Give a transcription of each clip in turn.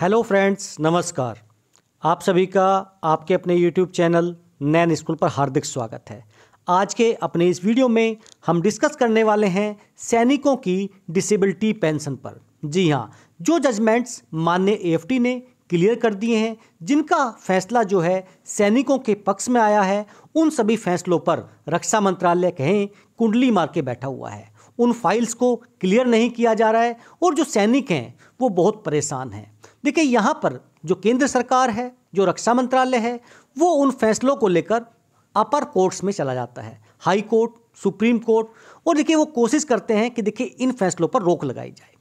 hello friends नमस्कार आप सभी का आपके अपने यूट्यूब चैनल नैन स्कूल पर हार्दिक स्वागत है आज के अपने इस वीडियो में हम डिस्कस करने वाले हैं सैनिकों की डिसेबिलिटी पेंशन पर जी हाँ जो जजमेंट्स मान्य एएफटी ने क्लियर कर दिए हैं जिनका फैसला जो है सैनिकों के पक्ष में आया है उन सभी फैसलों पर रक्षा मंत्रालय कहें कुंडली मार के बैठा हुआ है उन फाइल्स को क्लियर नहीं किया जा रहा है और जो सैनिक हैं वो बहुत परेशान हैं देखिए यहाँ पर जो केंद्र सरकार है जो रक्षा मंत्रालय है वो उन फैसलों को लेकर अपर कोर्ट्स में चला जाता है हाई कोर्ट सुप्रीम कोर्ट और देखिए वो कोशिश करते हैं कि देखिए इन फैसलों पर रोक लगाई जाए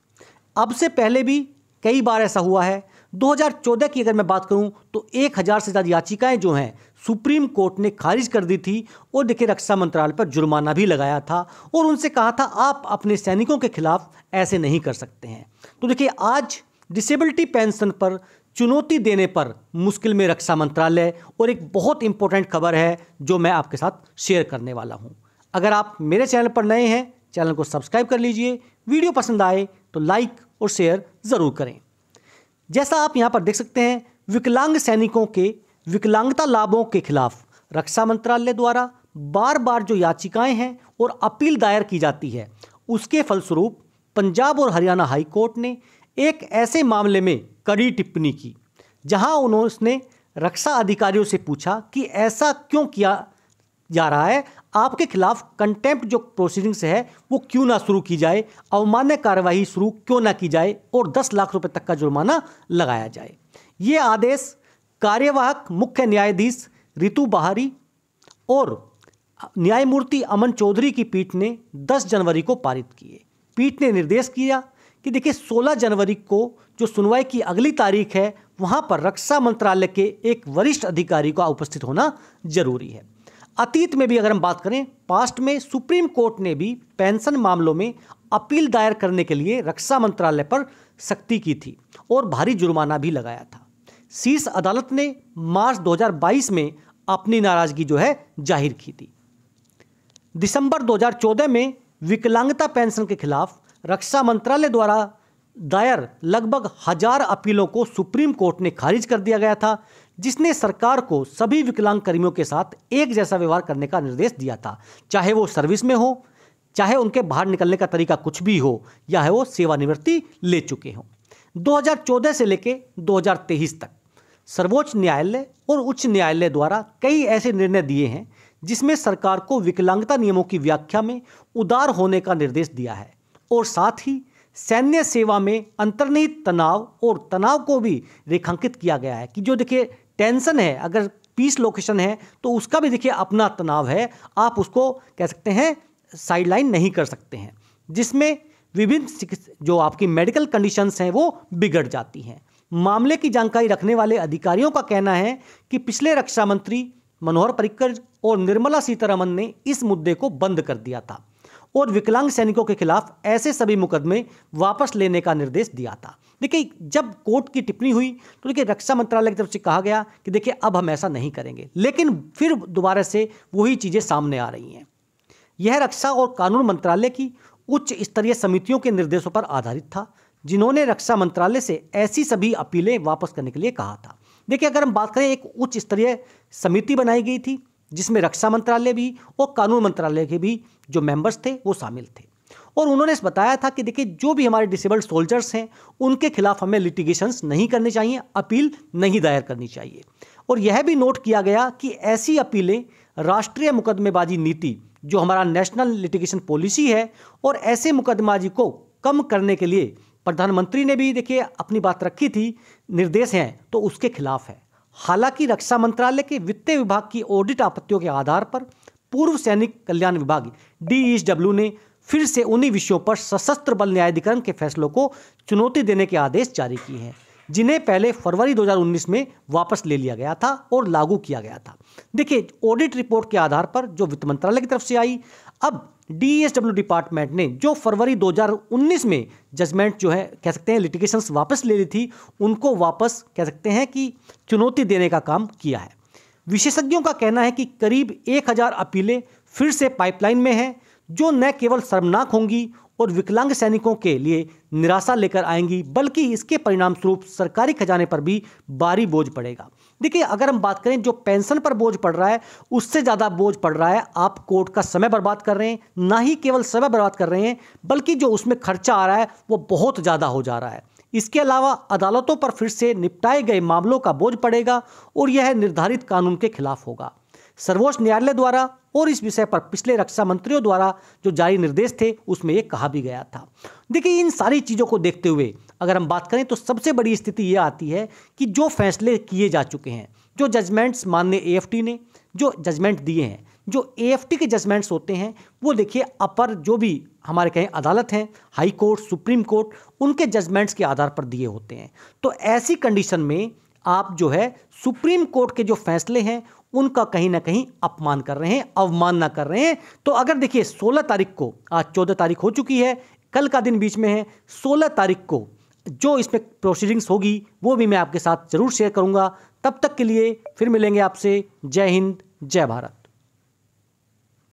अब से पहले भी कई बार ऐसा हुआ है 2014 की अगर मैं बात करूं तो 1000 से ज़्यादा याचिकाएं जो हैं सुप्रीम कोर्ट ने खारिज कर दी थी और देखिए रक्षा मंत्रालय पर जुर्माना भी लगाया था और उनसे कहा था आप अपने सैनिकों के खिलाफ ऐसे नहीं कर सकते हैं तो देखिए आज डिसेबिलिटी पेंशन पर चुनौती देने पर मुश्किल में रक्षा मंत्रालय और एक बहुत इंपॉर्टेंट खबर है जो मैं आपके साथ शेयर करने वाला हूं अगर आप मेरे चैनल पर नए हैं चैनल को सब्सक्राइब कर लीजिए वीडियो पसंद आए तो लाइक और शेयर ज़रूर करें जैसा आप यहाँ पर देख सकते हैं विकलांग सैनिकों के विकलांगता लाभों के खिलाफ रक्षा मंत्रालय द्वारा बार बार जो याचिकाएं हैं और अपील दायर की जाती है उसके फलस्वरूप पंजाब और हरियाणा हाईकोर्ट ने एक ऐसे मामले में कड़ी टिप्पणी की जहां उन्होंने रक्षा अधिकारियों से पूछा कि ऐसा क्यों किया जा रहा है आपके खिलाफ कंटेम्प्ट जो प्रोसीडिंग्स है वो क्यों ना शुरू की जाए अवमान्य कार्यवाही शुरू क्यों ना की जाए और 10 लाख रुपए तक का जुर्माना लगाया जाए ये आदेश कार्यवाहक मुख्य न्यायाधीश रितु बहारी और न्यायमूर्ति अमन चौधरी की पीठ ने 10 जनवरी को पारित किए पीठ ने निर्देश किया कि देखिए 16 जनवरी को जो सुनवाई की अगली तारीख है वहाँ पर रक्षा मंत्रालय के एक वरिष्ठ अधिकारी का उपस्थित होना जरूरी है अतीत में भी अगर हम बात करें पास्ट में सुप्रीम कोर्ट ने भी पेंशन मामलों में अपील दायर करने के लिए रक्षा मंत्रालय पर सख्ती की थी और भारी जुर्माना भी लगाया था शीर्ष अदालत ने मार्च 2022 में अपनी नाराजगी जो है जाहिर की थी दिसंबर 2014 में विकलांगता पेंशन के खिलाफ रक्षा मंत्रालय द्वारा दायर लगभग हजार अपीलों को सुप्रीम कोर्ट ने खारिज कर दिया गया था जिसने सरकार को सभी विकलांग कर्मियों के साथ एक जैसा व्यवहार करने का निर्देश दिया था चाहे वो सर्विस में हो चाहे उनके बाहर निकलने का तरीका कुछ भी हो या है वो सेवानिवृत्ति ले चुके हों 2014 से लेके 2023 तक सर्वोच्च न्यायालय और उच्च न्यायालय द्वारा कई ऐसे निर्णय दिए हैं जिसमें सरकार को विकलांगता नियमों की व्याख्या में उदार होने का निर्देश दिया है और साथ ही सैन्य सेवा में अंतर्निहित तनाव और तनाव को भी रेखांकित किया गया है कि जो देखिए टेंशन है अगर पीस लोकेशन है तो उसका भी देखिए अपना तनाव है आप उसको कह सकते हैं साइडलाइन नहीं कर सकते हैं जिसमें विभिन्न जो आपकी मेडिकल कंडीशंस हैं वो बिगड़ जाती हैं मामले की जानकारी रखने वाले अधिकारियों का कहना है कि पिछले रक्षा मंत्री मनोहर पर्रिकर और निर्मला सीतारमन ने इस मुद्दे को बंद कर दिया था और विकलांग सैनिकों के खिलाफ ऐसे सभी मुकदमे वापस लेने का निर्देश दिया था देखिए जब कोर्ट की टिप्पणी हुई तो देखिए रक्षा मंत्रालय की तरफ से कहा गया कि देखिए अब हम ऐसा नहीं करेंगे लेकिन फिर दोबारा से वही चीज़ें सामने आ रही हैं यह रक्षा और कानून मंत्रालय की उच्च स्तरीय समितियों के निर्देशों पर आधारित था जिन्होंने रक्षा मंत्रालय से ऐसी सभी अपीलें वापस करने के लिए कहा था देखिए अगर हम बात करें एक उच्च स्तरीय समिति बनाई गई थी जिसमें रक्षा मंत्रालय भी और कानून मंत्रालय के भी जो मेंबर्स थे वो शामिल थे और उन्होंने बताया था कि देखिए जो भी हमारे डिसेबल्ड सोल्जर्स हैं उनके खिलाफ हमें लिटिगेशंस नहीं करने चाहिए अपील नहीं दायर करनी चाहिए और यह भी नोट किया गया कि ऐसी अपीलें राष्ट्रीय मुकदमेबाजी नीति जो हमारा नेशनल लिटिगेशन पॉलिसी है और ऐसे मुकदमाजी को कम करने के लिए प्रधानमंत्री ने भी देखिए अपनी बात रखी थी निर्देश हैं तो उसके खिलाफ है हालांकि रक्षा मंत्रालय के वित्त विभाग की ऑडिट आपत्तियों के आधार पर पूर्व सैनिक कल्याण विभाग डीईडब्ल्यू ने फिर से उन्हीं विषयों पर सशस्त्र बल न्यायाधिकरण के फैसलों को चुनौती देने के आदेश जारी किए हैं जिन्हें पहले फरवरी 2019 में वापस ले लिया गया था और लागू किया गया था देखिए ऑडिट रिपोर्ट के आधार पर जो वित्त मंत्रालय की तरफ से आई अब डीएसडब्ल्यू डिपार्टमेंट ने जो फरवरी 2019 में जजमेंट जो है कह सकते हैं लिटिगेशंस वापस ले ली थी उनको वापस कह सकते हैं कि चुनौती देने का काम किया है विशेषज्ञों का कहना है कि करीब 1000 अपीलें फिर से पाइपलाइन में हैं जो न केवल शर्मनाक होंगी और विकलांग सैनिकों के लिए निराशा लेकर आएंगी बल्कि इसके परिणाम स्वरूप सरकारी खजाने पर भी भारी बोझ पड़ेगा देखिए अगर हम बात करें जो पेंशन पर बोझ पड़ रहा है उससे ज़्यादा बोझ पड़ रहा है आप कोर्ट का समय बर्बाद कर रहे हैं ना ही केवल समय बर्बाद कर रहे हैं बल्कि जो उसमें खर्चा आ रहा है वो बहुत ज़्यादा हो जा रहा है इसके अलावा अदालतों पर फिर से निपटाए गए मामलों का बोझ पड़ेगा और यह निर्धारित कानून के खिलाफ होगा सर्वोच्च न्यायालय द्वारा और इस विषय पर पिछले रक्षा मंत्रियों द्वारा जो जारी निर्देश थे उसमें यह कहा भी गया था देखिए इन सारी चीज़ों को देखते हुए अगर हम बात करें तो सबसे बड़ी स्थिति यह आती है कि जो फैसले किए जा चुके हैं जो जजमेंट्स मान्य ए ने जो जजमेंट दिए हैं जो ए के जजमेंट्स होते हैं वो देखिए अपर जो भी हमारे कहें अदालत हैं हाई कोर्ट सुप्रीम कोर्ट उनके जजमेंट्स के आधार पर दिए होते हैं तो ऐसी कंडीशन में आप जो है सुप्रीम कोर्ट के जो फैसले हैं उनका कहीं ना कहीं अपमान कर रहे हैं अवमानना कर रहे हैं तो अगर देखिए 16 तारीख को आज 14 तारीख हो चुकी है कल का दिन बीच में है 16 तारीख को जो इसमें प्रोसीडिंग्स होगी वो भी मैं आपके साथ ज़रूर शेयर करूँगा तब तक के लिए फिर मिलेंगे आपसे जय हिंद जय भारत